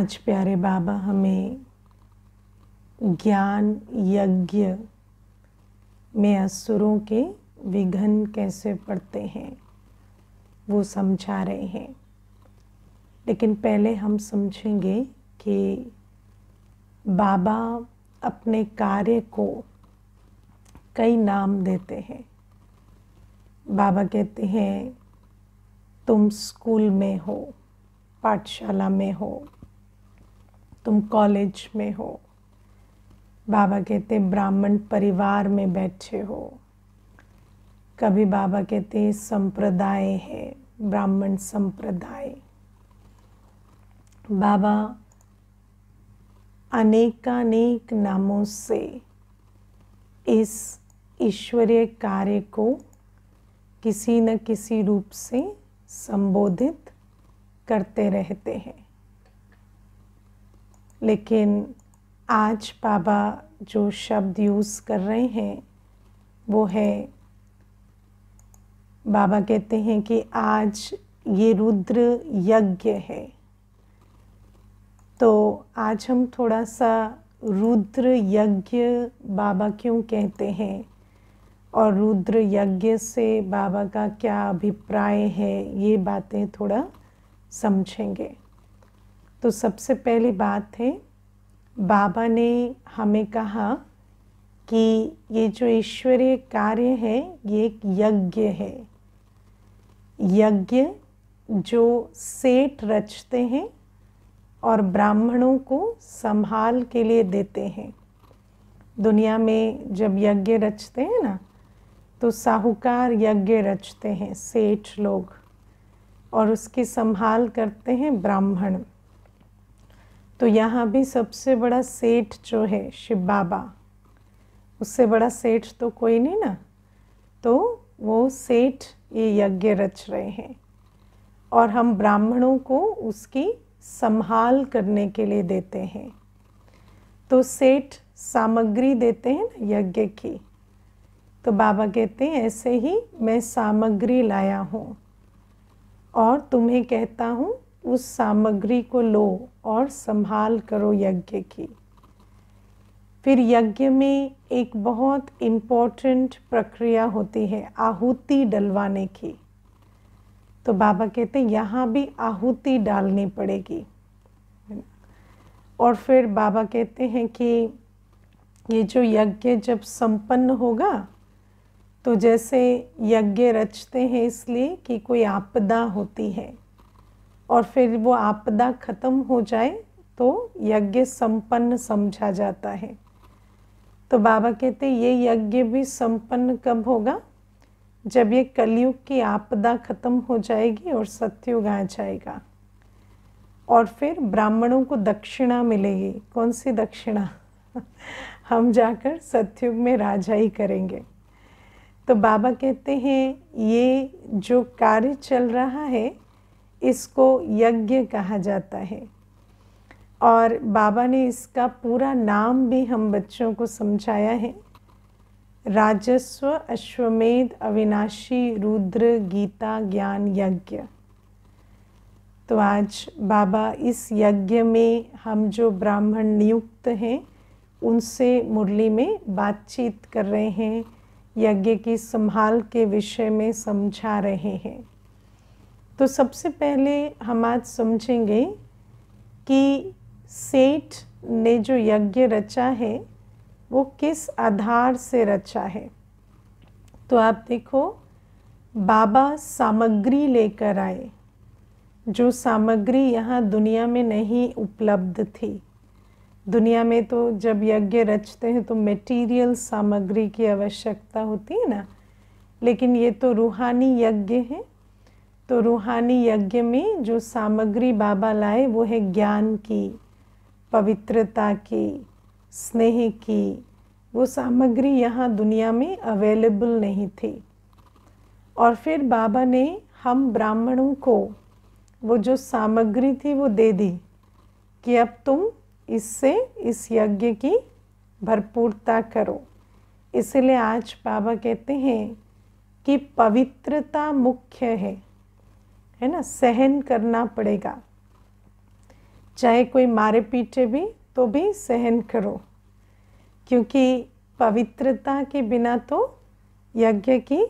आज प्यारे बाबा हमें ज्ञान यज्ञ में असुरों के विघन कैसे पड़ते हैं वो समझा रहे हैं लेकिन पहले हम समझेंगे कि बाबा अपने कार्य को कई नाम देते हैं बाबा कहते हैं तुम स्कूल में हो पाठशाला में हो तुम कॉलेज में हो बाबा कहते ब्राह्मण परिवार में बैठे हो कभी बाबा कहते संप्रदाय है ब्राह्मण संप्रदाय बाबा अनेकानेक नामों से इस ईश्वरीय कार्य को किसी न किसी रूप से संबोधित करते रहते हैं लेकिन आज बाबा जो शब्द यूज़ कर रहे हैं वो है बाबा कहते हैं कि आज ये रुद्र यज्ञ है तो आज हम थोड़ा सा रुद्र यज्ञ बाबा क्यों कहते हैं और रुद्र यज्ञ से बाबा का क्या अभिप्राय है ये बातें थोड़ा समझेंगे तो सबसे पहली बात है बाबा ने हमें कहा कि ये जो ईश्वरीय कार्य है ये एक यज्ञ है यज्ञ जो सेठ रचते हैं और ब्राह्मणों को संभाल के लिए देते हैं दुनिया में जब यज्ञ रचते हैं ना तो साहूकार यज्ञ रचते हैं सेठ लोग और उसकी संभाल करते हैं ब्राह्मण तो यहाँ भी सबसे बड़ा सेठ जो है शिव बाबा उससे बड़ा सेठ तो कोई नहीं ना तो वो सेठ ये यज्ञ रच रहे हैं और हम ब्राह्मणों को उसकी संभाल करने के लिए देते हैं तो सेठ सामग्री देते हैं ना यज्ञ की तो बाबा कहते हैं ऐसे ही मैं सामग्री लाया हूँ और तुम्हें कहता हूँ उस सामग्री को लो और संभाल करो यज्ञ की फिर यज्ञ में एक बहुत इम्पोर्टेंट प्रक्रिया होती है आहुति डलवाने की तो बाबा कहते हैं यहाँ भी आहुति डालनी पड़ेगी और फिर बाबा कहते हैं कि ये जो यज्ञ जब संपन्न होगा तो जैसे यज्ञ रचते हैं इसलिए कि कोई आपदा होती है और फिर वो आपदा खत्म हो जाए तो यज्ञ संपन्न समझा जाता है तो बाबा कहते ये यज्ञ भी संपन्न कब होगा जब ये कलयुग की आपदा खत्म हो जाएगी और सत्युग आ जाएगा और फिर ब्राह्मणों को दक्षिणा मिलेगी कौन सी दक्षिणा हम जाकर सत्युग में राजा ही करेंगे तो बाबा कहते हैं ये जो कार्य चल रहा है इसको यज्ञ कहा जाता है और बाबा ने इसका पूरा नाम भी हम बच्चों को समझाया है राजस्व अश्वमेध अविनाशी रुद्र गीता ज्ञान यज्ञ तो आज बाबा इस यज्ञ में हम जो ब्राह्मण नियुक्त हैं उनसे मुरली में बातचीत कर रहे हैं यज्ञ की संभाल के विषय में समझा रहे हैं तो सबसे पहले हम आज समझेंगे कि सेठ ने जो यज्ञ रचा है वो किस आधार से रचा है तो आप देखो बाबा सामग्री लेकर आए जो सामग्री यहाँ दुनिया में नहीं उपलब्ध थी दुनिया में तो जब यज्ञ रचते हैं तो मटेरियल सामग्री की आवश्यकता होती है ना लेकिन ये तो रूहानी यज्ञ है तो रूहानी यज्ञ में जो सामग्री बाबा लाए वो है ज्ञान की पवित्रता की स्नेह की वो सामग्री यहाँ दुनिया में अवेलेबल नहीं थी और फिर बाबा ने हम ब्राह्मणों को वो जो सामग्री थी वो दे दी कि अब तुम इससे इस यज्ञ की भरपूरता करो इसलिए आज बाबा कहते हैं कि पवित्रता मुख्य है है ना सहन करना पड़ेगा चाहे कोई मारे पीटे भी तो भी सहन करो क्योंकि पवित्रता के बिना तो यज्ञ की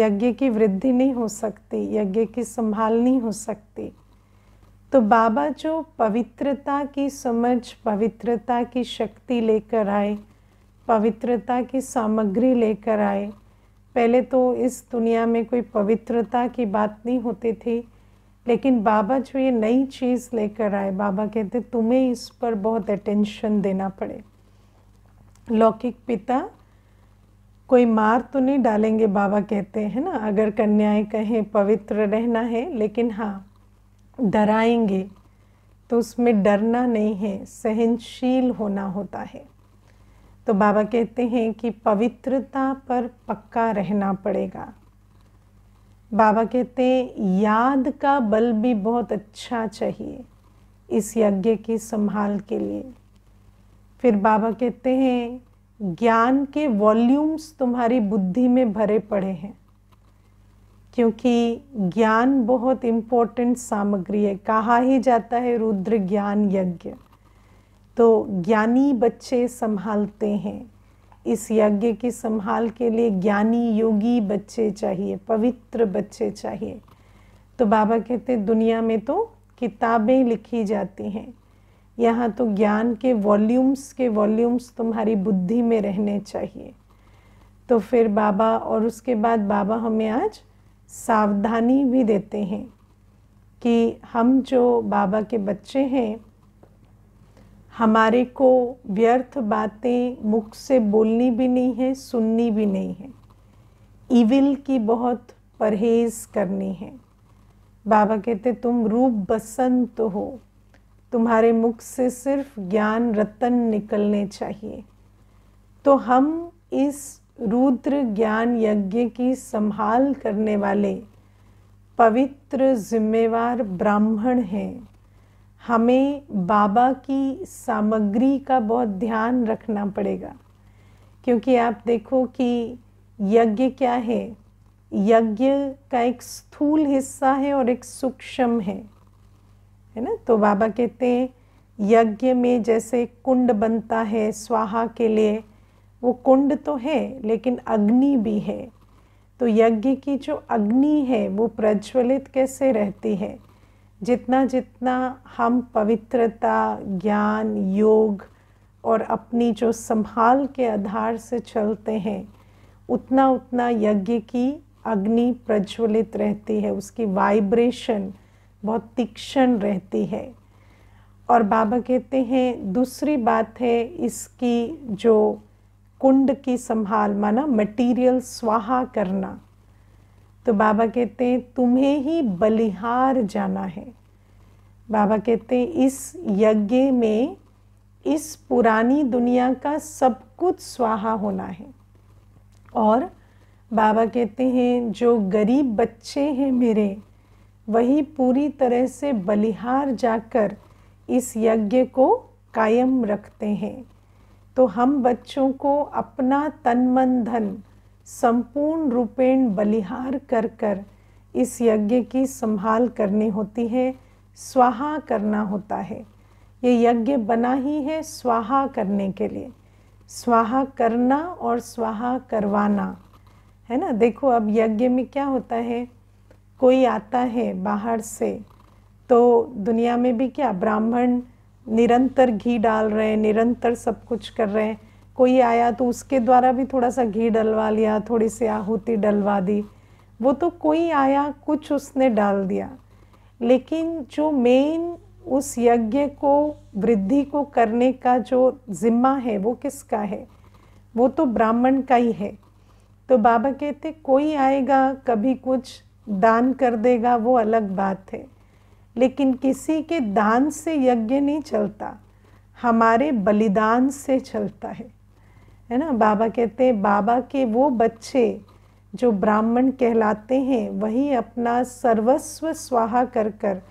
यज्ञ की वृद्धि नहीं हो सकती यज्ञ की संभाल नहीं हो सकती तो बाबा जो पवित्रता की समझ पवित्रता की शक्ति लेकर आए पवित्रता की सामग्री लेकर आए पहले तो इस दुनिया में कोई पवित्रता की बात नहीं होती थी लेकिन बाबा जो ये नई चीज़ लेकर आए बाबा कहते तुम्हें इस पर बहुत अटेंशन देना पड़े लौकिक पिता कोई मार तो नहीं डालेंगे बाबा कहते हैं ना अगर कन्याएं कहें पवित्र रहना है लेकिन हाँ डराएंगे तो उसमें डरना नहीं है सहनशील होना होता है तो बाबा कहते हैं कि पवित्रता पर पक्का रहना पड़ेगा बाबा कहते हैं याद का बल भी बहुत अच्छा चाहिए इस यज्ञ की संभाल के लिए फिर बाबा कहते हैं ज्ञान के वॉल्यूम्स तुम्हारी बुद्धि में भरे पड़े हैं क्योंकि ज्ञान बहुत इम्पोर्टेंट सामग्री है कहा ही जाता है रुद्र ज्ञान यज्ञ तो ज्ञानी बच्चे संभालते हैं इस यज्ञ की संभाल के लिए ज्ञानी योगी बच्चे चाहिए पवित्र बच्चे चाहिए तो बाबा कहते दुनिया में तो किताबें लिखी जाती हैं यहाँ तो ज्ञान के वॉल्यूम्स के वॉल्यूम्स तुम्हारी बुद्धि में रहने चाहिए तो फिर बाबा और उसके बाद बाबा हमें आज सावधानी भी देते हैं कि हम जो बाबा के बच्चे हैं हमारे को व्यर्थ बातें मुख से बोलनी भी नहीं है सुननी भी नहीं है इविल की बहुत परहेज़ करनी है बाबा कहते तुम रूप बसंत हो तुम्हारे मुख से सिर्फ ज्ञान रतन निकलने चाहिए तो हम इस रुद्र ज्ञान यज्ञ की संभाल करने वाले पवित्र जिम्मेवार ब्राह्मण हैं हमें बाबा की सामग्री का बहुत ध्यान रखना पड़ेगा क्योंकि आप देखो कि यज्ञ क्या है यज्ञ का एक स्थूल हिस्सा है और एक सूक्ष्म है है ना तो बाबा कहते हैं यज्ञ में जैसे कुंड बनता है स्वाहा के लिए वो कुंड तो है लेकिन अग्नि भी है तो यज्ञ की जो अग्नि है वो प्रज्वलित कैसे रहती है जितना जितना हम पवित्रता ज्ञान योग और अपनी जो संभाल के आधार से चलते हैं उतना उतना यज्ञ की अग्नि प्रज्वलित रहती है उसकी वाइब्रेशन बहुत तीक्ष्ण रहती है और बाबा कहते हैं दूसरी बात है इसकी जो कुंड की संभाल माना मटेरियल स्वाहा करना तो बाबा कहते हैं तुम्हें ही बलिहार जाना है बाबा कहते हैं इस यज्ञ में इस पुरानी दुनिया का सब कुछ स्वाहा होना है और बाबा कहते हैं जो गरीब बच्चे हैं मेरे वही पूरी तरह से बलिहार जाकर इस यज्ञ को कायम रखते हैं तो हम बच्चों को अपना तन मन धन संपूर्ण रूपेण बलिहार कर कर इस यज्ञ की संभाल करनी होती है स्वाहा करना होता है ये यज्ञ बना ही है स्वाहा करने के लिए स्वाहा करना और स्वाहा करवाना है ना देखो अब यज्ञ में क्या होता है कोई आता है बाहर से तो दुनिया में भी क्या ब्राह्मण निरंतर घी डाल रहे हैं निरंतर सब कुछ कर रहे हैं कोई आया तो उसके द्वारा भी थोड़ा सा घी डलवा लिया थोड़ी सी आहूति डलवा दी वो तो कोई आया कुछ उसने डाल दिया लेकिन जो मेन उस यज्ञ को वृद्धि को करने का जो जिम्मा है वो किसका है वो तो ब्राह्मण का ही है तो बाबा कहते कोई आएगा कभी कुछ दान कर देगा वो अलग बात है लेकिन किसी के दान से यज्ञ नहीं चलता हमारे बलिदान से चलता है है ना बाबा कहते हैं बाबा के वो बच्चे जो ब्राह्मण कहलाते हैं वही अपना सर्वस्व स्वाहा कर कर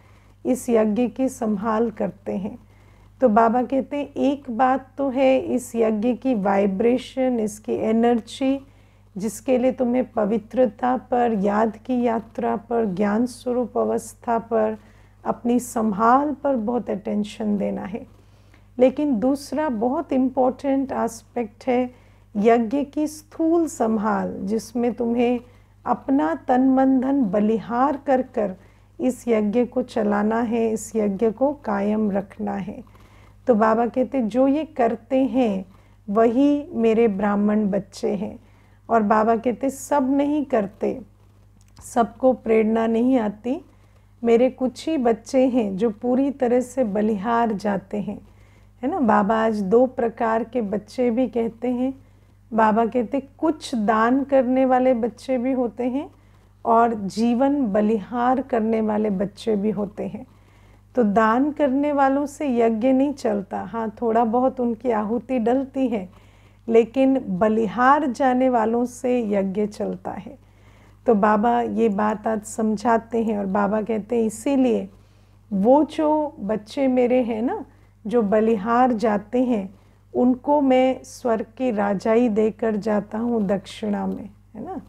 इस यज्ञ की संभाल करते हैं तो बाबा कहते हैं एक बात तो है इस यज्ञ की वाइब्रेशन इसकी एनर्जी जिसके लिए तुम्हें पवित्रता पर याद की यात्रा पर ज्ञान स्वरूप अवस्था पर अपनी संभाल पर बहुत अटेंशन देना है लेकिन दूसरा बहुत इम्पोर्टेंट आस्पेक्ट है यज्ञ की स्थूल संभाल जिसमें तुम्हें अपना तन मन धन बलिहार कर कर इस यज्ञ को चलाना है इस यज्ञ को कायम रखना है तो बाबा कहते जो ये करते हैं वही मेरे ब्राह्मण बच्चे हैं और बाबा कहते सब नहीं करते सबको प्रेरणा नहीं आती मेरे कुछ ही बच्चे हैं जो पूरी तरह से बलिहार जाते हैं है ना बाबा आज दो प्रकार के बच्चे भी कहते हैं बाबा कहते कुछ दान करने वाले बच्चे भी होते हैं और जीवन बलिहार करने वाले बच्चे भी होते हैं तो दान करने वालों से यज्ञ नहीं चलता हाँ थोड़ा बहुत उनकी आहुति डलती है लेकिन बलिहार जाने वालों से यज्ञ चलता है तो बाबा ये बात आज समझाते हैं और बाबा कहते हैं इसीलिए वो जो बच्चे मेरे हैं ना जो बलिहार जाते हैं उनको मैं स्वर्ग की राजाई देकर जाता हूँ दक्षिणा में है ना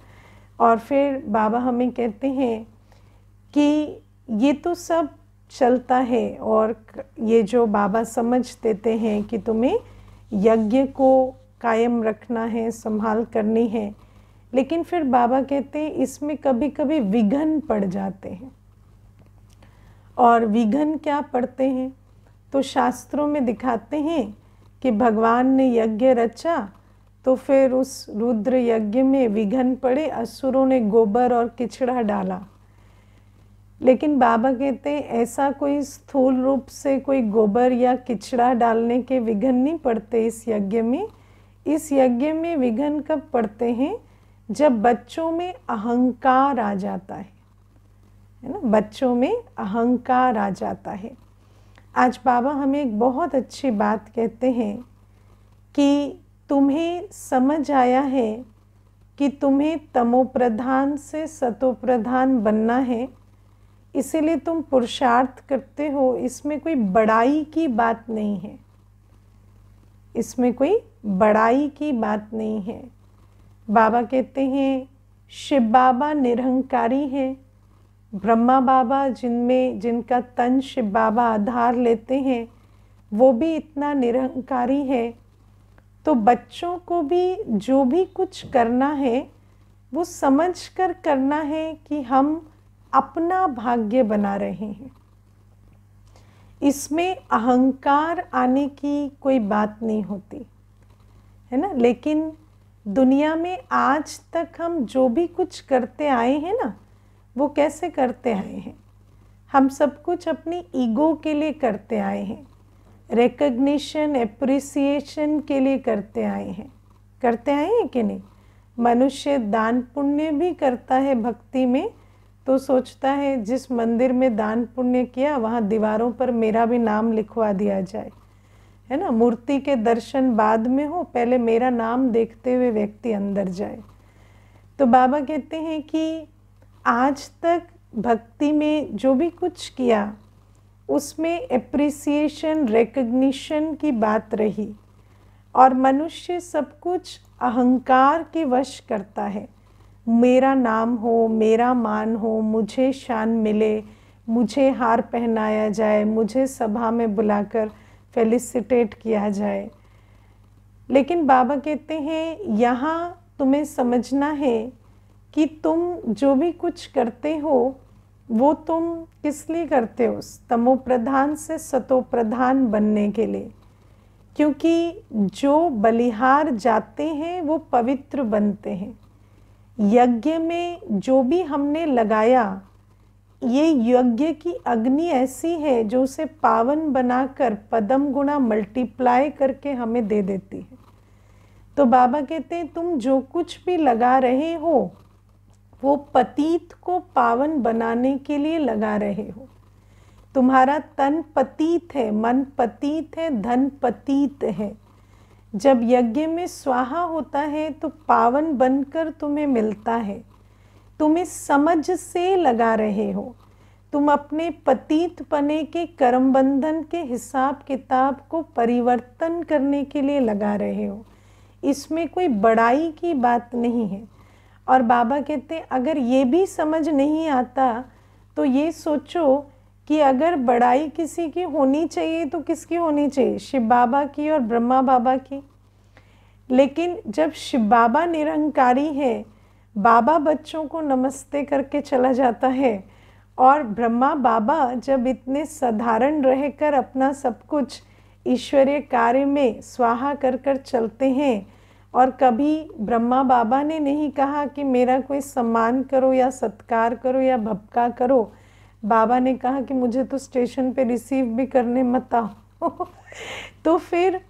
और फिर बाबा हमें कहते हैं कि ये तो सब चलता है और ये जो बाबा समझ देते हैं कि तुम्हें यज्ञ को कायम रखना है संभाल करनी है लेकिन फिर बाबा कहते हैं इसमें कभी कभी विघन पड़ जाते हैं और विघन क्या पड़ते हैं तो शास्त्रों में दिखाते हैं कि भगवान ने यज्ञ रचा तो फिर उस रुद्र यज्ञ में विघन पड़े असुरों ने गोबर और किचड़ा डाला लेकिन बाबा कहते हैं ऐसा कोई स्थूल रूप से कोई गोबर या किचड़ा डालने के विघन नहीं पड़ते इस यज्ञ में इस यज्ञ में विघन कब पड़ते हैं जब बच्चों में अहंकार आ जाता है है ना बच्चों में अहंकार आ जाता है आज बाबा हमें एक बहुत अच्छी बात कहते हैं कि तुम्हें समझ आया है कि तुम्हें तमोप्रधान से सतोप्रधान बनना है इसीलिए तुम पुरुषार्थ करते हो इसमें कोई बड़ाई की बात नहीं है इसमें कोई बड़ाई की बात नहीं है बाबा कहते हैं शिव बाबा निरहंकारी हैं ब्रह्मा बाबा जिनमें जिनका तन शिव बाबा आधार लेते हैं वो भी इतना निरंकारी है तो बच्चों को भी जो भी कुछ करना है वो समझ कर करना है कि हम अपना भाग्य बना रहे हैं इसमें अहंकार आने की कोई बात नहीं होती है ना लेकिन दुनिया में आज तक हम जो भी कुछ करते आए हैं ना वो कैसे करते आए हैं हम सब कुछ अपनी ईगो के लिए करते आए हैं रिकग्निशन एप्रिसिएशन के लिए करते आए हैं करते आए हैं कि नहीं मनुष्य दान पुण्य भी करता है भक्ति में तो सोचता है जिस मंदिर में दान पुण्य किया वहाँ दीवारों पर मेरा भी नाम लिखवा दिया जाए है ना मूर्ति के दर्शन बाद में हो पहले मेरा नाम देखते हुए व्यक्ति अंदर जाए तो बाबा कहते हैं कि आज तक भक्ति में जो भी कुछ किया उसमें एप्रिसिएशन रिकग्निशन की बात रही और मनुष्य सब कुछ अहंकार के वश करता है मेरा नाम हो मेरा मान हो मुझे शान मिले मुझे हार पहनाया जाए मुझे सभा में बुलाकर फेलिसिटेट किया जाए लेकिन बाबा कहते हैं यहाँ तुम्हें समझना है कि तुम जो भी कुछ करते हो वो तुम किस लिए करते हो तमो प्रधान से सतो प्रधान बनने के लिए क्योंकि जो बलिहार जाते हैं वो पवित्र बनते हैं यज्ञ में जो भी हमने लगाया ये यज्ञ की अग्नि ऐसी है जो उसे पावन बनाकर पदम गुणा मल्टीप्लाई करके हमें दे देती है तो बाबा कहते हैं तुम जो कुछ भी लगा रहे हो वो पतीत को पावन बनाने के लिए लगा रहे हो तुम्हारा तन पतीत है मन पतीत है धन पतीत है जब यज्ञ में स्वाहा होता है तो पावन बनकर तुम्हें मिलता है तुम इस समझ से लगा रहे हो तुम अपने पतीत पने के कर्म बंधन के हिसाब किताब को परिवर्तन करने के लिए लगा रहे हो इसमें कोई बड़ाई की बात नहीं है और बाबा कहते अगर ये भी समझ नहीं आता तो ये सोचो कि अगर बड़ाई किसी की होनी चाहिए तो किसकी होनी चाहिए शिव बाबा की और ब्रह्मा बाबा की लेकिन जब शिव बाबा निरंकारी है बाबा बच्चों को नमस्ते करके चला जाता है और ब्रह्मा बाबा जब इतने साधारण रहकर अपना सब कुछ ईश्वरीय कार्य में स्वाहा कर कर चलते हैं और कभी ब्रह्मा बाबा ने नहीं कहा कि मेरा कोई सम्मान करो या सत्कार करो या भपका करो बाबा ने कहा कि मुझे तो स्टेशन पे रिसीव भी करने मत आओ तो फिर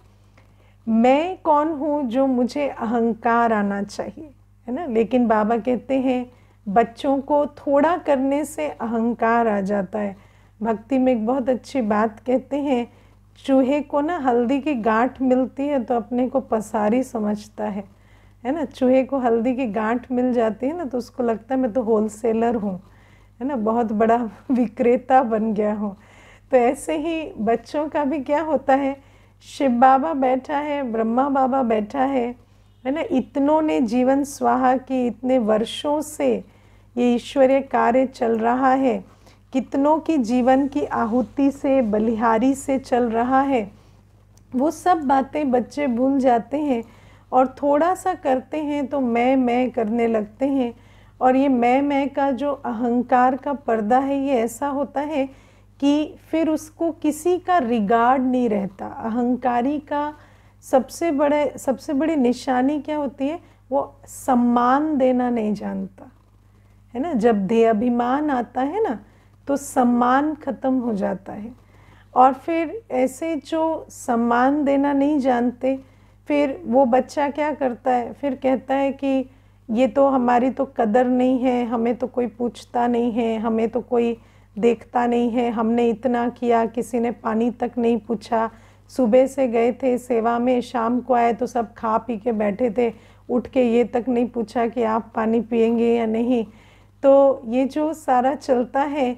मैं कौन हूँ जो मुझे अहंकार आना चाहिए है ना लेकिन बाबा कहते हैं बच्चों को थोड़ा करने से अहंकार आ जाता है भक्ति में एक बहुत अच्छी बात कहते हैं चूहे को ना हल्दी की गांठ मिलती है तो अपने को पसारी समझता है है ना चूहे को हल्दी की गांठ मिल जाती है ना तो उसको लगता है मैं तो होल सेलर हूँ है ना बहुत बड़ा विक्रेता बन गया हूँ तो ऐसे ही बच्चों का भी क्या होता है शिव बाबा बैठा है ब्रह्मा बाबा बैठा है है ना इतनों ने जीवन स्वाहा की इतने वर्षों से ये ईश्वरीय कार्य चल रहा है कितनों की जीवन की आहुति से बलिहारी से चल रहा है वो सब बातें बच्चे भूल जाते हैं और थोड़ा सा करते हैं तो मैं मैं करने लगते हैं और ये मैं मैं का जो अहंकार का पर्दा है ये ऐसा होता है कि फिर उसको किसी का रिगार्ड नहीं रहता अहंकारी का सबसे बड़े सबसे बड़ी निशानी क्या होती है वो सम्मान देना नहीं जानता है ना जब देह अभिमान आता है ना तो सम्मान ख़त्म हो जाता है और फिर ऐसे जो सम्मान देना नहीं जानते फिर वो बच्चा क्या करता है फिर कहता है कि ये तो हमारी तो कदर नहीं है हमें तो कोई पूछता नहीं है हमें तो कोई देखता नहीं है हमने इतना किया किसी ने पानी तक नहीं पूछा सुबह से गए थे सेवा में शाम को आए तो सब खा पी के बैठे थे उठ के ये तक नहीं पूछा कि आप पानी पियेंगे या नहीं तो ये जो सारा चलता है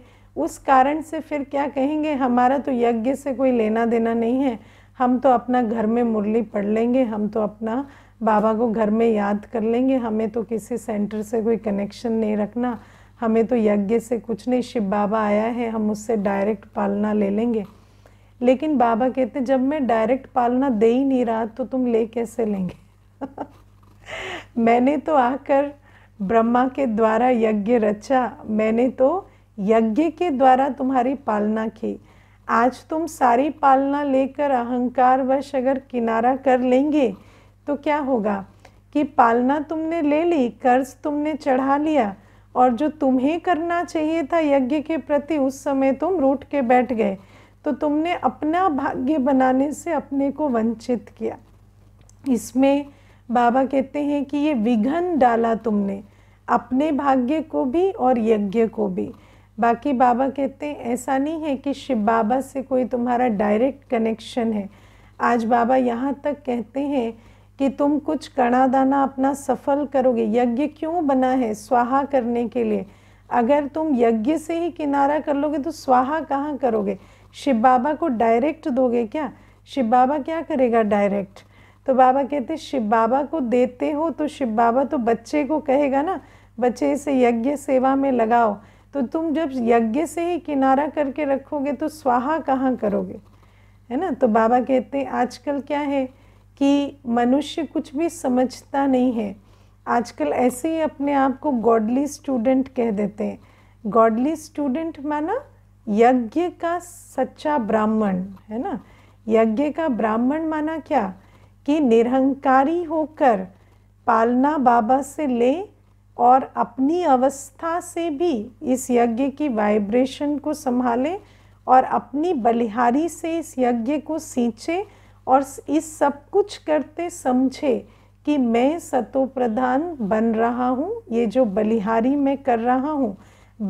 उस कारण से फिर क्या कहेंगे हमारा तो यज्ञ से कोई लेना देना नहीं है हम तो अपना घर में मुरली पढ़ लेंगे हम तो अपना बाबा को घर में याद कर लेंगे हमें तो किसी सेंटर से कोई कनेक्शन नहीं रखना हमें तो यज्ञ से कुछ नहीं शिव बाबा आया है हम उससे डायरेक्ट पालना ले लेंगे लेकिन बाबा कहते जब मैं डायरेक्ट पालना दे ही नहीं रहा तो तुम ले कैसे लेंगे मैंने तो आकर ब्रह्मा के द्वारा यज्ञ रचा मैंने तो यज्ञ के द्वारा तुम्हारी पालना की आज तुम सारी पालना लेकर अहंकार वश अगर किनारा कर लेंगे तो क्या होगा कि पालना तुमने ले ली कर्ज तुमने चढ़ा लिया और जो तुम्हें करना चाहिए था यज्ञ के प्रति उस समय तुम रूठ के बैठ गए तो तुमने अपना भाग्य बनाने से अपने को वंचित किया इसमें बाबा कहते हैं कि ये विघन डाला तुमने अपने भाग्य को भी और यज्ञ को भी बाकी बाबा कहते हैं ऐसा नहीं है कि शिव बाबा से कोई तुम्हारा डायरेक्ट कनेक्शन है आज बाबा यहाँ तक कहते हैं कि तुम कुछ कणा दाना अपना सफल करोगे यज्ञ क्यों बना है स्वाहा करने के लिए अगर तुम यज्ञ से ही किनारा कर लोगे तो स्वाहा कहाँ करोगे शिव बाबा को डायरेक्ट दोगे क्या शिव बाबा क्या करेगा डायरेक्ट तो बाबा कहते शिव बाबा को देते हो तो शिव बाबा तो बच्चे को कहेगा ना बच्चे इसे यज्ञ सेवा में लगाओ तो तुम जब यज्ञ से ही किनारा करके रखोगे तो स्वाहा कहाँ करोगे है ना तो बाबा कहते हैं आजकल क्या है कि मनुष्य कुछ भी समझता नहीं है आजकल ऐसे ही अपने आप को गॉडली स्टूडेंट कह देते हैं गॉडली स्टूडेंट माना यज्ञ का सच्चा ब्राह्मण है ना यज्ञ का ब्राह्मण माना क्या कि निरहंकारी होकर पालना बाबा से ले और अपनी अवस्था से भी इस यज्ञ की वाइब्रेशन को संभालें और अपनी बलिहारी से इस यज्ञ को सींचे और इस सब कुछ करते समझे कि मैं सतो प्रधान बन रहा हूँ ये जो बलिहारी मैं कर रहा हूँ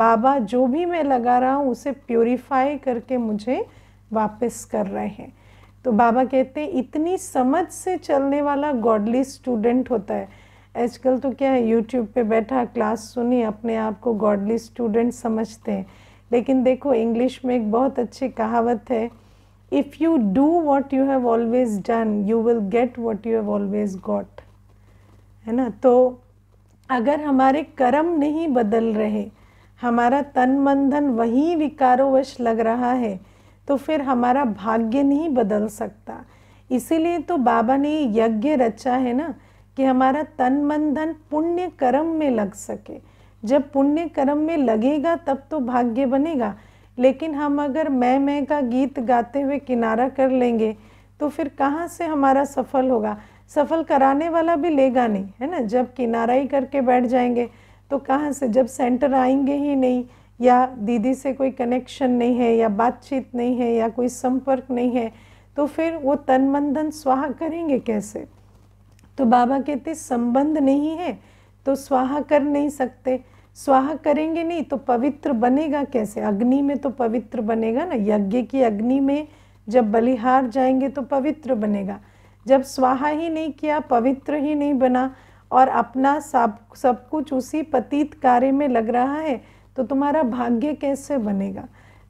बाबा जो भी मैं लगा रहा हूँ उसे प्योरीफाई करके मुझे वापस कर रहे हैं तो बाबा कहते हैं इतनी समझ से चलने वाला गॉडली स्टूडेंट होता है आजकल तो क्या है यूट्यूब पे बैठा क्लास सुनी अपने आप को गॉडली स्टूडेंट समझते हैं लेकिन देखो इंग्लिश में एक बहुत अच्छी कहावत है if you do what you have always done you will get what you have always got है ना तो अगर हमारे कर्म नहीं बदल रहे हमारा तन मंधन वही विकारोवश लग रहा है तो फिर हमारा भाग्य नहीं बदल सकता इसीलिए तो बाबा ने यज्ञ रचा है ना कि हमारा तन मन धन पुण्य कर्म में लग सके जब पुण्य कर्म में लगेगा तब तो भाग्य बनेगा लेकिन हम अगर मैं मैं का गीत गाते हुए किनारा कर लेंगे तो फिर कहाँ से हमारा सफल होगा सफल कराने वाला भी लेगा नहीं है ना जब किनारा ही करके बैठ जाएंगे तो कहाँ से जब सेंटर आएंगे ही नहीं या दीदी से कोई कनेक्शन नहीं है या बातचीत नहीं है या कोई संपर्क नहीं है तो फिर वो तन मन धन स्वाहा करेंगे कैसे तो बाबा कहते संबंध नहीं है तो स्वाहा कर नहीं सकते स्वाहा करेंगे नहीं तो पवित्र बनेगा कैसे अग्नि में तो पवित्र बनेगा ना यज्ञ की अग्नि में जब बलिहार जाएंगे तो पवित्र बनेगा जब स्वाहा ही नहीं किया पवित्र ही नहीं बना और अपना सब सब कुछ उसी पतीत कार्य में लग रहा है तो तुम्हारा भाग्य कैसे बनेगा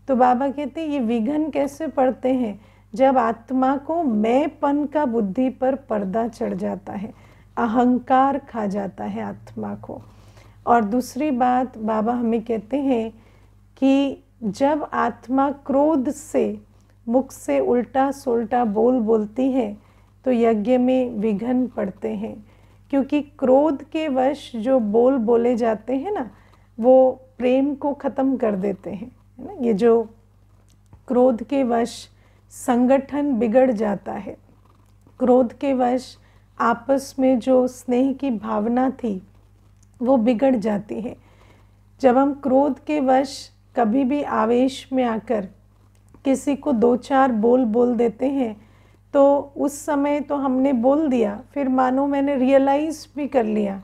तो बाबा कहते ये विघन कैसे पढ़ते हैं जब आत्मा को मैंपन का बुद्धि पर पर्दा चढ़ जाता है अहंकार खा जाता है आत्मा को और दूसरी बात बाबा हमें कहते हैं कि जब आत्मा क्रोध से मुख से उल्टा सोल्टा बोल बोलती है तो यज्ञ में विघन पड़ते हैं क्योंकि क्रोध के वश जो बोल बोले जाते हैं ना वो प्रेम को ख़त्म कर देते हैं है ना ये जो क्रोध के वश संगठन बिगड़ जाता है क्रोध के वश आपस में जो स्नेह की भावना थी वो बिगड़ जाती है जब हम क्रोध के वश कभी भी आवेश में आकर किसी को दो चार बोल बोल देते हैं तो उस समय तो हमने बोल दिया फिर मानो मैंने रियलाइज़ भी कर लिया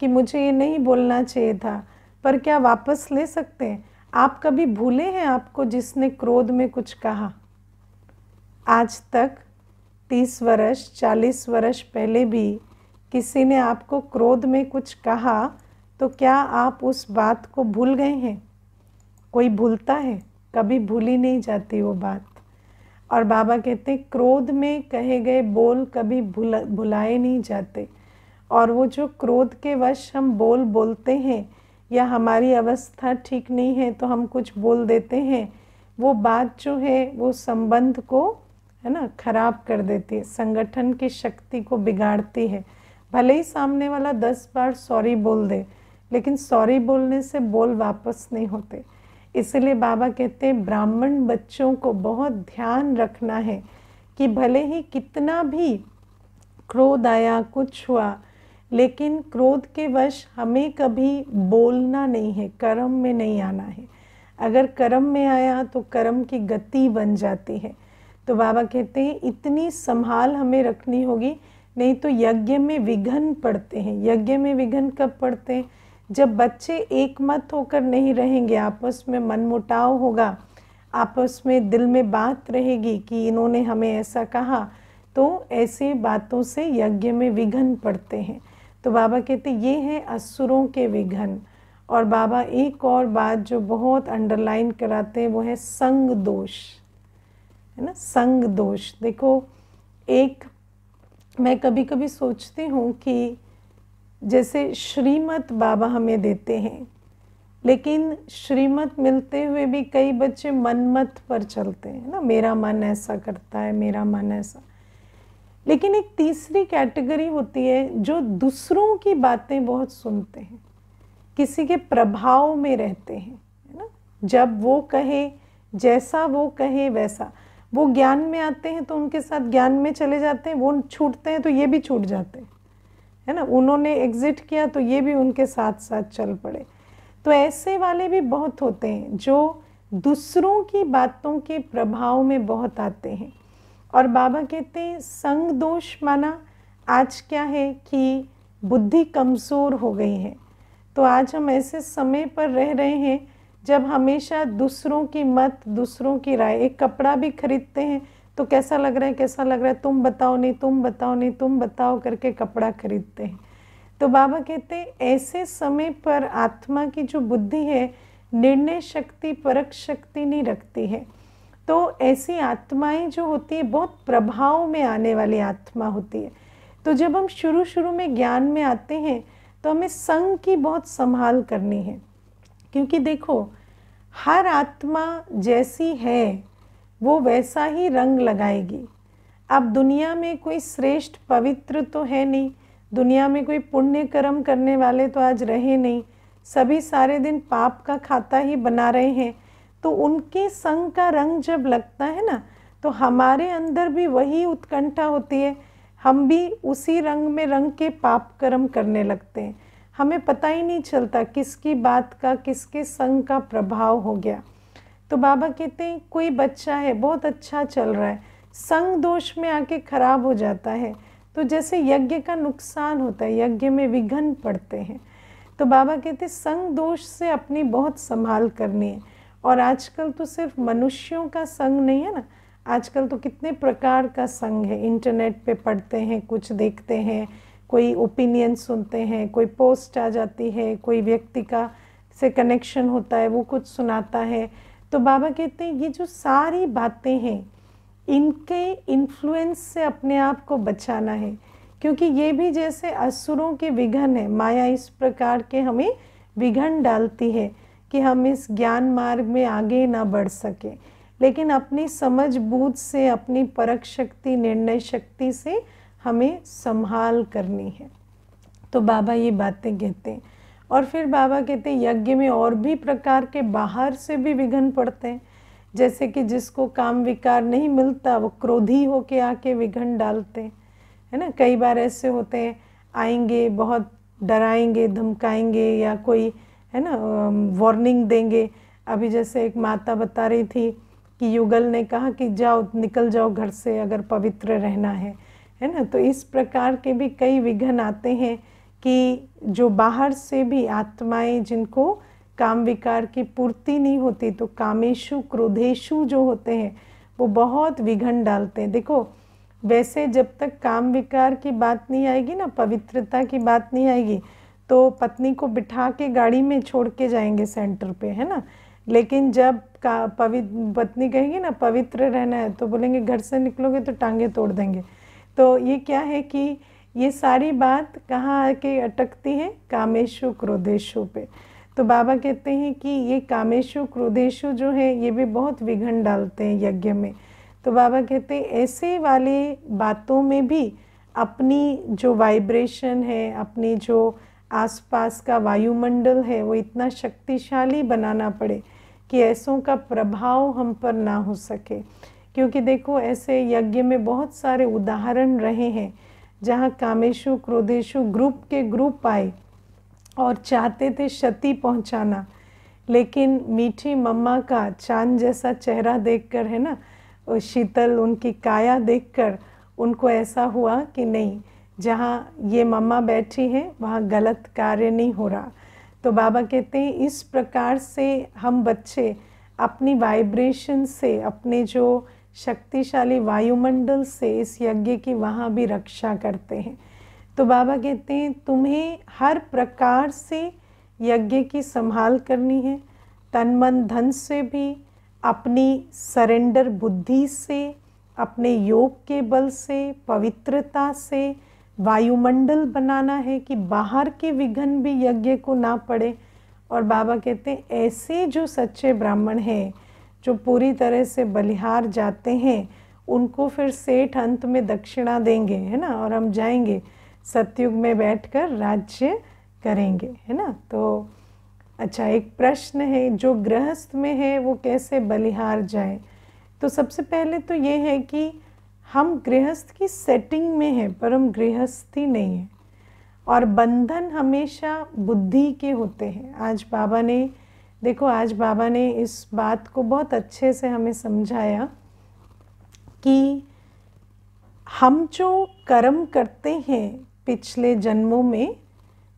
कि मुझे ये नहीं बोलना चाहिए था पर क्या वापस ले सकते हैं आप कभी भूले हैं आपको जिसने क्रोध में कुछ कहा आज तक तीस वर्ष चालीस वर्ष पहले भी किसी ने आपको क्रोध में कुछ कहा तो क्या आप उस बात को भूल गए हैं कोई भूलता है कभी भूली नहीं जाती वो बात और बाबा कहते हैं क्रोध में कहे गए बोल कभी भूल भुलाए नहीं जाते और वो जो क्रोध के वश हम बोल बोलते हैं या हमारी अवस्था ठीक नहीं है तो हम कुछ बोल देते हैं वो बात जो है वो संबंध को है ना खराब कर देती है संगठन की शक्ति को बिगाड़ती है भले ही सामने वाला दस बार सॉरी बोल दे लेकिन सॉरी बोलने से बोल वापस नहीं होते इसलिए बाबा कहते हैं ब्राह्मण बच्चों को बहुत ध्यान रखना है कि भले ही कितना भी क्रोध आया कुछ हुआ लेकिन क्रोध के वश हमें कभी बोलना नहीं है कर्म में नहीं आना है अगर कर्म में आया तो कर्म की गति बन जाती है तो बाबा कहते हैं इतनी संभाल हमें रखनी होगी नहीं तो यज्ञ में विघन पड़ते हैं यज्ञ में विघन कब पड़ते हैं जब बच्चे एक मत होकर नहीं रहेंगे आपस में मनमुटाव होगा आपस में दिल में बात रहेगी कि इन्होंने हमें ऐसा कहा तो ऐसे बातों से यज्ञ में विघन पड़ते हैं तो बाबा कहते ये हैं असुरों के विघन और बाबा एक और बात जो बहुत अंडरलाइन कराते हैं वो है संग दोष है ना संग दोष देखो एक मैं कभी कभी सोचती हूँ कि जैसे श्रीमत बाबा हमें देते हैं लेकिन श्रीमत मिलते हुए भी कई बच्चे मनमत पर चलते हैं ना मेरा मन ऐसा करता है मेरा मन ऐसा लेकिन एक तीसरी कैटेगरी होती है जो दूसरों की बातें बहुत सुनते हैं किसी के प्रभाव में रहते हैं है ना जब वो कहे जैसा वो कहे वैसा वो ज्ञान में आते हैं तो उनके साथ ज्ञान में चले जाते हैं वो छूटते हैं तो ये भी छूट जाते हैं है ना उन्होंने एग्ज़िट किया तो ये भी उनके साथ साथ चल पड़े तो ऐसे वाले भी बहुत होते हैं जो दूसरों की बातों के प्रभाव में बहुत आते हैं और बाबा कहते हैं संग दोष माना आज क्या है कि बुद्धि कमज़ोर हो गई है तो आज हम ऐसे समय पर रह रहे हैं जब हमेशा दूसरों की मत दूसरों की राय एक कपड़ा भी खरीदते हैं तो कैसा लग रहा है कैसा लग रहा है तुम बताओ नहीं तुम बताओ नहीं तुम बताओ करके कपड़ा खरीदते हैं तो बाबा कहते हैं ऐसे समय पर आत्मा की जो बुद्धि है निर्णय शक्ति परक शक्ति नहीं रखती है तो ऐसी आत्माएं जो होती है बहुत प्रभाव में आने वाली आत्मा होती है तो जब हम शुरू शुरू में ज्ञान में आते हैं तो हमें संघ की बहुत संभाल करनी है क्योंकि देखो हर आत्मा जैसी है वो वैसा ही रंग लगाएगी अब दुनिया में कोई श्रेष्ठ पवित्र तो है नहीं दुनिया में कोई पुण्य कर्म करने वाले तो आज रहे नहीं सभी सारे दिन पाप का खाता ही बना रहे हैं तो उनके संग का रंग जब लगता है ना तो हमारे अंदर भी वही उत्कंठा होती है हम भी उसी रंग में रंग के पाप कर्म करने लगते हैं हमें पता ही नहीं चलता किसकी बात का किसके संग का प्रभाव हो गया तो बाबा कहते हैं कोई बच्चा है बहुत अच्छा चल रहा है संग दोष में आके खराब हो जाता है तो जैसे यज्ञ का नुकसान होता है यज्ञ में विघन पड़ते हैं तो बाबा कहते हैं संग दोष से अपनी बहुत संभाल करनी है और आजकल तो सिर्फ मनुष्यों का संग नहीं है ना आजकल तो कितने प्रकार का संग है इंटरनेट पे पढ़ते हैं कुछ देखते हैं कोई ओपिनियन सुनते हैं कोई पोस्ट आ जाती है कोई व्यक्ति का से कनेक्शन होता है वो कुछ सुनाता है तो बाबा कहते हैं ये जो सारी बातें हैं इनके इन्फ्लुएंस से अपने आप को बचाना है क्योंकि ये भी जैसे असुरों के विघन है माया इस प्रकार के हमें विघन डालती है कि हम इस ज्ञान मार्ग में आगे ना बढ़ सके लेकिन अपनी समझ बूझ से अपनी परख शक्ति निर्णय शक्ति से हमें संभाल करनी है तो बाबा ये बातें कहते हैं और फिर बाबा कहते हैं यज्ञ में और भी प्रकार के बाहर से भी विघ्न पड़ते हैं जैसे कि जिसको काम विकार नहीं मिलता वो क्रोधी होके आके विघन डालते है ना कई बार ऐसे होते हैं आएंगे बहुत डराएंगे धमकाएंगे या कोई है ना वार्निंग देंगे अभी जैसे एक माता बता रही थी कि युगल ने कहा कि जाओ निकल जाओ घर से अगर पवित्र रहना है है ना तो इस प्रकार के भी कई विघ्न आते हैं कि जो बाहर से भी आत्माएं जिनको काम विकार की पूर्ति नहीं होती तो कामेशु क्रोधेशु जो होते हैं वो बहुत विघन डालते हैं देखो वैसे जब तक काम विकार की बात नहीं आएगी ना पवित्रता की बात नहीं आएगी तो पत्नी को बिठा के गाड़ी में छोड़ के जाएंगे सेंटर पे है ना लेकिन जब का पवित्र पत्नी कहेंगी ना पवित्र रहना है तो बोलेंगे घर से निकलोगे तो टांगे तोड़ देंगे तो ये क्या है कि ये सारी बात कहाँ आके अटकती है कामेशु क्रोधेशु पे तो बाबा कहते हैं कि ये कामेशु क्रोधेशु जो है ये भी बहुत विघन डालते हैं यज्ञ में तो बाबा कहते हैं ऐसे वाले बातों में भी अपनी जो वाइब्रेशन है अपनी जो आसपास का वायुमंडल है वो इतना शक्तिशाली बनाना पड़े कि ऐसों का प्रभाव हम पर ना हो सके क्योंकि देखो ऐसे यज्ञ में बहुत सारे उदाहरण रहे हैं जहाँ कामेशु क्रोधेशु ग्रुप के ग्रुप आए और चाहते थे क्षति पहुँचाना लेकिन मीठी मम्मा का चांद जैसा चेहरा देखकर है ना शीतल उनकी काया देखकर उनको ऐसा हुआ कि नहीं जहाँ ये मम्मा बैठी है वहाँ गलत कार्य नहीं हो रहा तो बाबा कहते हैं इस प्रकार से हम बच्चे अपनी वाइब्रेशन से अपने जो शक्तिशाली वायुमंडल से इस यज्ञ की वहाँ भी रक्षा करते हैं तो बाबा कहते हैं तुम्हें हर प्रकार से यज्ञ की संभाल करनी है तन मन धन से भी अपनी सरेंडर बुद्धि से अपने योग के बल से पवित्रता से वायुमंडल बनाना है कि बाहर के विघन भी यज्ञ को ना पड़े और बाबा कहते हैं ऐसे जो सच्चे ब्राह्मण हैं जो पूरी तरह से बलिहार जाते हैं उनको फिर सेठ अंत में दक्षिणा देंगे है ना और हम जाएंगे सत्युग में बैठकर राज्य करेंगे है ना तो अच्छा एक प्रश्न है जो गृहस्थ में है वो कैसे बलिहार जाए तो सबसे पहले तो ये है कि हम गृहस्थ की सेटिंग में हैं पर हम गृहस्थी नहीं हैं और बंधन हमेशा बुद्धि के होते हैं आज बाबा ने देखो आज बाबा ने इस बात को बहुत अच्छे से हमें समझाया कि हम जो कर्म करते हैं पिछले जन्मों में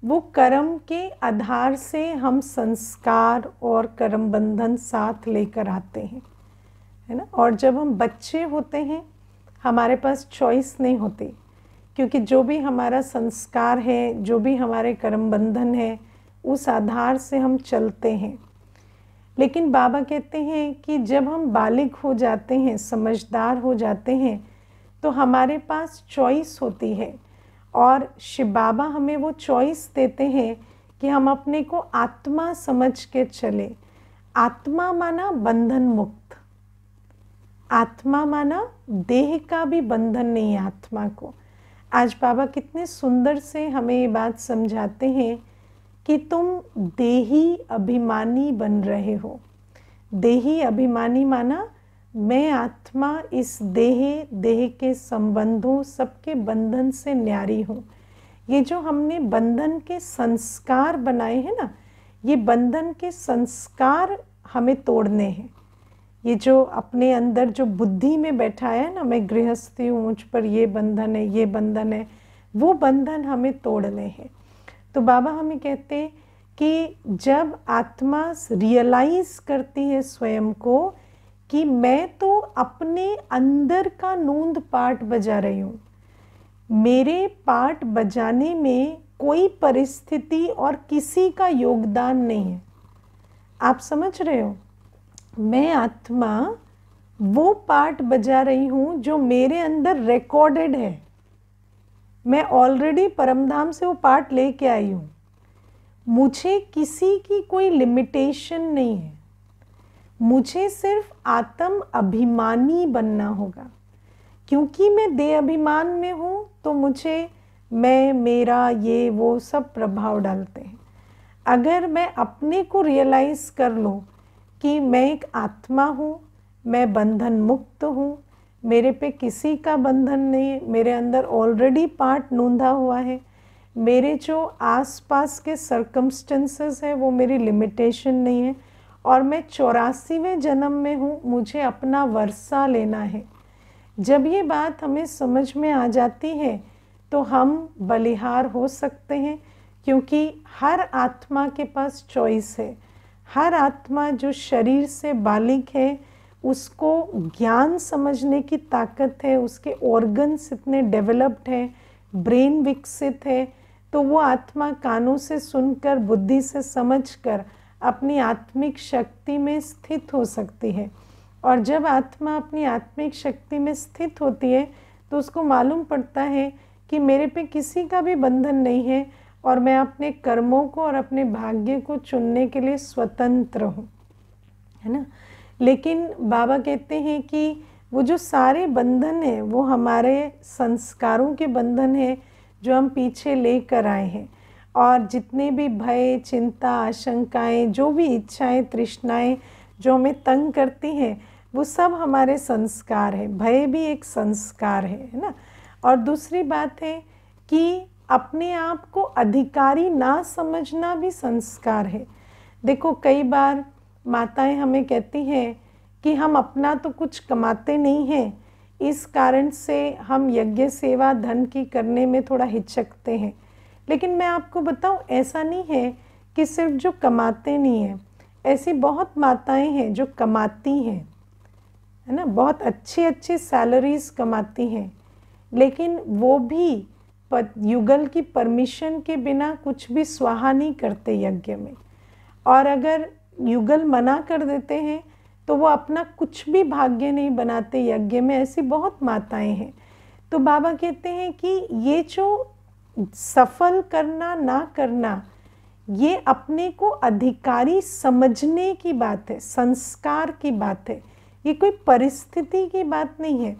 वो कर्म के आधार से हम संस्कार और कर्म बंधन साथ लेकर आते हैं है ना और जब हम बच्चे होते हैं हमारे पास चॉइस नहीं होती क्योंकि जो भी हमारा संस्कार है जो भी हमारे कर्म बंधन है उस आधार से हम चलते हैं लेकिन बाबा कहते हैं कि जब हम बालिग हो जाते हैं समझदार हो जाते हैं तो हमारे पास चॉइस होती है और शिव बाबा हमें वो चॉइस देते हैं कि हम अपने को आत्मा समझ के चले आत्मा माना बंधन मुक्त आत्मा माना देह का भी बंधन नहीं है आत्मा को आज बाबा कितने सुंदर से हमें ये बात समझाते हैं कि तुम देही अभिमानी बन रहे हो देही अभिमानी माना मैं आत्मा इस देह देह के संबंधों सबके बंधन से न्यारी हूँ ये जो हमने बंधन के संस्कार बनाए हैं ना ये बंधन के संस्कार हमें तोड़ने हैं ये जो अपने अंदर जो बुद्धि में बैठा है ना मैं गृहस्थी हूँ मुझ पर ये बंधन है ये बंधन है वो बंधन हमें तोड़ने हैं तो बाबा हमें कहते हैं कि जब आत्मा रियलाइज करती है स्वयं को कि मैं तो अपने अंदर का नूंद पार्ट बजा रही हूँ मेरे पार्ट बजाने में कोई परिस्थिति और किसी का योगदान नहीं है आप समझ रहे हो मैं आत्मा वो पार्ट बजा रही हूँ जो मेरे अंदर रिकॉर्डेड है मैं ऑलरेडी परमधाम से वो पार्ट लेके आई हूँ मुझे किसी की कोई लिमिटेशन नहीं है मुझे सिर्फ आत्म अभिमानी बनना होगा क्योंकि मैं दे अभिमान में हूँ तो मुझे मैं मेरा ये वो सब प्रभाव डालते हैं अगर मैं अपने को रियलाइज़ कर लूँ कि मैं एक आत्मा हूँ मैं बंधन मुक्त हूँ मेरे पे किसी का बंधन नहीं है मेरे अंदर ऑलरेडी पार्ट नूंधा हुआ है मेरे जो आसपास के सर्कमस्टेंसेस है वो मेरी लिमिटेशन नहीं है और मैं चौरासीवें जन्म में हूँ मुझे अपना वर्षा लेना है जब ये बात हमें समझ में आ जाती है तो हम बलिहार हो सकते हैं क्योंकि हर आत्मा के पास चॉइस है हर आत्मा जो शरीर से बालिक है उसको ज्ञान समझने की ताकत है उसके ऑर्गन्स इतने डेवलप्ड हैं ब्रेन विकसित है तो वो आत्मा कानों से सुनकर बुद्धि से समझकर अपनी आत्मिक शक्ति में स्थित हो सकती है और जब आत्मा अपनी आत्मिक शक्ति में स्थित होती है तो उसको मालूम पड़ता है कि मेरे पे किसी का भी बंधन नहीं है और मैं अपने कर्मों को और अपने भाग्य को चुनने के लिए स्वतंत्र हूँ है ना लेकिन बाबा कहते हैं कि वो जो सारे बंधन हैं वो हमारे संस्कारों के बंधन हैं जो हम पीछे ले कर आए हैं और जितने भी भय चिंता आशंकाएं जो भी इच्छाएं तृष्णाएं जो हमें तंग करती हैं वो सब हमारे संस्कार है भय भी एक संस्कार है है ना और दूसरी बात है कि अपने आप को अधिकारी ना समझना भी संस्कार है देखो कई बार माताएं हमें कहती हैं कि हम अपना तो कुछ कमाते नहीं हैं इस कारण से हम यज्ञ सेवा धन की करने में थोड़ा हिचकते हैं लेकिन मैं आपको बताऊं ऐसा नहीं है कि सिर्फ जो कमाते नहीं हैं ऐसी बहुत माताएं हैं जो कमाती हैं है ना बहुत अच्छी अच्छी सैलरीज कमाती हैं लेकिन वो भी युगल की परमिशन के बिना कुछ भी स्वाहा नहीं करते यज्ञ में और अगर युगल मना कर देते हैं तो वो अपना कुछ भी भाग्य नहीं बनाते यज्ञ में ऐसी बहुत माताएं हैं तो बाबा कहते हैं कि ये जो सफल करना ना करना ये अपने को अधिकारी समझने की बात है संस्कार की बात है ये कोई परिस्थिति की बात नहीं है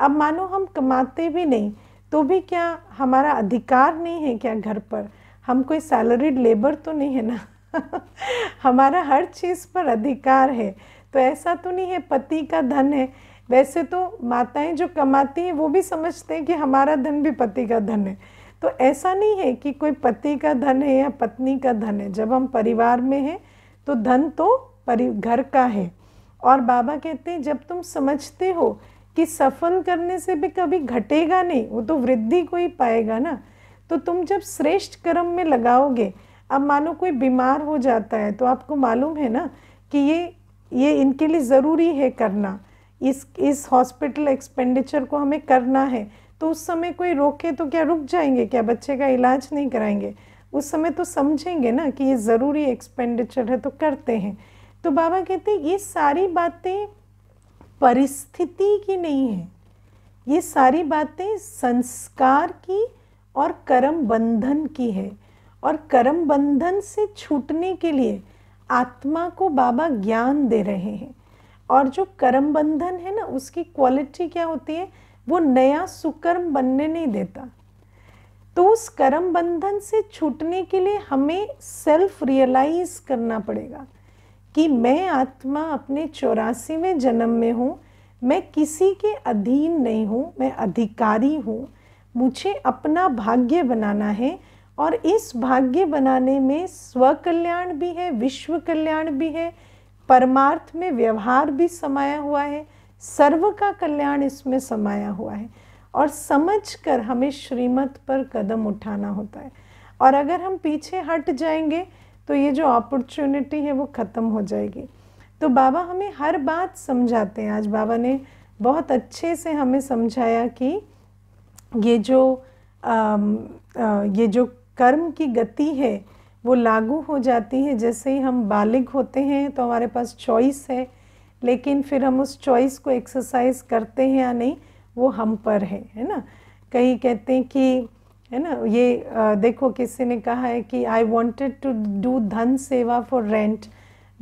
अब मानो हम कमाते भी नहीं तो भी क्या हमारा अधिकार नहीं है क्या घर पर हम कोई सैलरीड लेबर तो नहीं है ना हमारा हर चीज़ पर अधिकार है तो ऐसा तो नहीं है पति का धन है वैसे तो माताएं जो कमाती हैं वो भी समझते हैं कि हमारा धन भी पति का धन है तो ऐसा नहीं है कि कोई पति का धन है या पत्नी का धन है जब हम परिवार में हैं तो धन तो परि घर का है और बाबा कहते हैं जब तुम समझते हो कि सफल करने से भी कभी घटेगा नहीं वो तो वृद्धि को ही पाएगा ना तो तुम जब श्रेष्ठ कर्म में लगाओगे अब मानो कोई बीमार हो जाता है तो आपको मालूम है ना कि ये ये इनके लिए ज़रूरी है करना इस इस हॉस्पिटल एक्सपेंडिचर को हमें करना है तो उस समय कोई रोके तो क्या रुक जाएंगे क्या बच्चे का इलाज नहीं कराएंगे उस समय तो समझेंगे ना कि ये ज़रूरी एक्सपेंडिचर है तो करते हैं तो बाबा कहते हैं ये सारी बातें परिस्थिति की नहीं है ये सारी बातें संस्कार की और कर्म बंधन की है और कर्म बंधन से छूटने के लिए आत्मा को बाबा ज्ञान दे रहे हैं और जो कर्म बंधन है ना उसकी क्वालिटी क्या होती है वो नया सुकर्म बनने नहीं देता तो उस कर्म बंधन से छूटने के लिए हमें सेल्फ रियलाइज करना पड़ेगा कि मैं आत्मा अपने चौरासीवें जन्म में हूँ मैं किसी के अधीन नहीं हूँ मैं अधिकारी हूँ मुझे अपना भाग्य बनाना है और इस भाग्य बनाने में स्वकल्याण भी है विश्व कल्याण भी है परमार्थ में व्यवहार भी समाया हुआ है सर्व का कल्याण इसमें समाया हुआ है और समझकर हमें श्रीमत पर कदम उठाना होता है और अगर हम पीछे हट जाएंगे तो ये जो अपॉर्चुनिटी है वो ख़त्म हो जाएगी तो बाबा हमें हर बात समझाते हैं आज बाबा ने बहुत अच्छे से हमें समझाया कि ये जो आ, आ, ये जो कर्म की गति है वो लागू हो जाती है जैसे ही हम बालिग होते हैं तो हमारे पास चॉइस है लेकिन फिर हम उस चॉइस को एक्सरसाइज करते हैं या नहीं वो हम पर है है ना कहीं कहते हैं कि है ना ये आ, देखो किसी ने कहा है कि आई वॉन्टेड टू डू धन सेवा for rent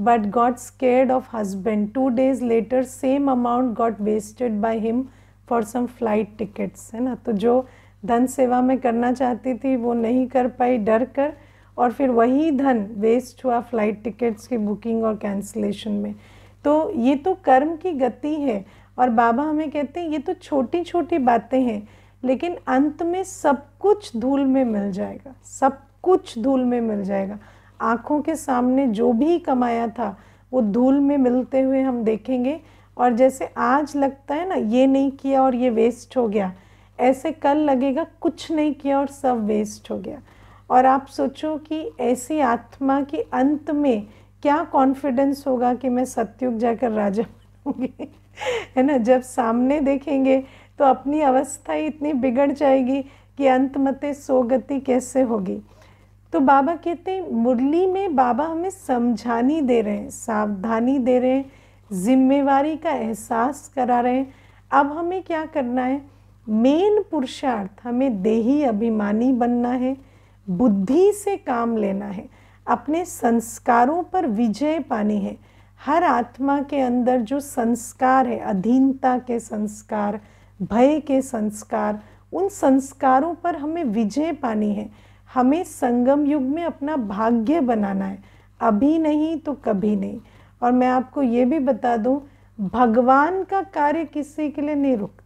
but got scared of husband two days later same amount got wasted by him for some flight tickets है ना तो जो धन सेवा में करना चाहती थी वो नहीं कर पाई डर कर और फिर वही धन वेस्ट हुआ फ्लाइट टिकट्स की बुकिंग और कैंसिलेशन में तो ये तो कर्म की गति है और बाबा हमें कहते हैं ये तो छोटी छोटी बातें हैं लेकिन अंत में सब कुछ धूल में मिल जाएगा सब कुछ धूल में मिल जाएगा आँखों के सामने जो भी कमाया था वो धूल में मिलते हुए हम देखेंगे और जैसे आज लगता है ना ये नहीं किया और ये वेस्ट हो गया ऐसे कल लगेगा कुछ नहीं किया और सब वेस्ट हो गया और आप सोचो कि ऐसी आत्मा के अंत में क्या कॉन्फिडेंस होगा कि मैं सत्युग जाकर राजा बनूंगी है ना जब सामने देखेंगे तो अपनी अवस्था ही इतनी बिगड़ जाएगी कि अंत मते सोगति कैसे होगी तो बाबा कहते हैं मुरली में बाबा हमें समझानी दे रहे हैं सावधानी दे रहे हैं जिम्मेवारी का एहसास करा रहे हैं अब हमें क्या करना है मेन पुरुषार्थ हमें देही अभिमानी बनना है बुद्धि से काम लेना है अपने संस्कारों पर विजय पानी है हर आत्मा के अंदर जो संस्कार है अधीनता के संस्कार भय के संस्कार उन संस्कारों पर हमें विजय पानी है हमें संगम युग में अपना भाग्य बनाना है अभी नहीं तो कभी नहीं और मैं आपको ये भी बता दूं भगवान का कार्य किसी के लिए नहीं रुकता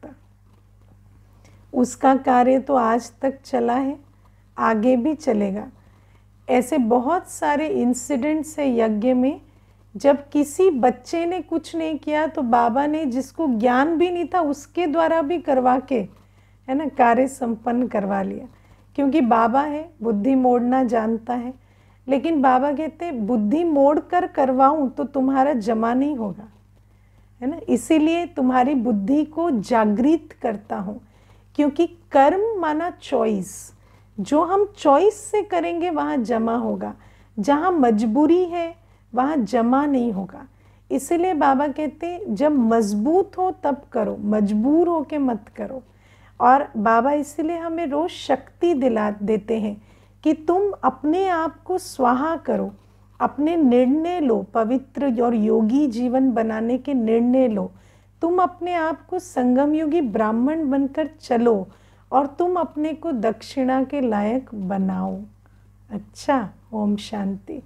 उसका कार्य तो आज तक चला है आगे भी चलेगा ऐसे बहुत सारे इंसिडेंट्स है यज्ञ में जब किसी बच्चे ने कुछ नहीं किया तो बाबा ने जिसको ज्ञान भी नहीं था उसके द्वारा भी करवा के है ना कार्य संपन्न करवा लिया क्योंकि बाबा है बुद्धि मोड़ना जानता है लेकिन बाबा कहते बुद्धि मोड़ कर करवाऊँ तो तुम्हारा जमा नहीं होगा है ना इसीलिए तुम्हारी बुद्धि को जागृत करता हूँ क्योंकि कर्म माना चॉइस जो हम चॉइस से करेंगे वहाँ जमा होगा जहाँ मजबूरी है वहाँ जमा नहीं होगा इसलिए बाबा कहते हैं जब मजबूत हो तब करो मजबूर हो के मत करो और बाबा इसलिए हमें रोज़ शक्ति दिला देते हैं कि तुम अपने आप को स्वाहा करो अपने निर्णय लो पवित्र और योगी जीवन बनाने के निर्णय लो तुम अपने आप को संगमयोगी ब्राह्मण बनकर चलो और तुम अपने को दक्षिणा के लायक बनाओ अच्छा ओम शांति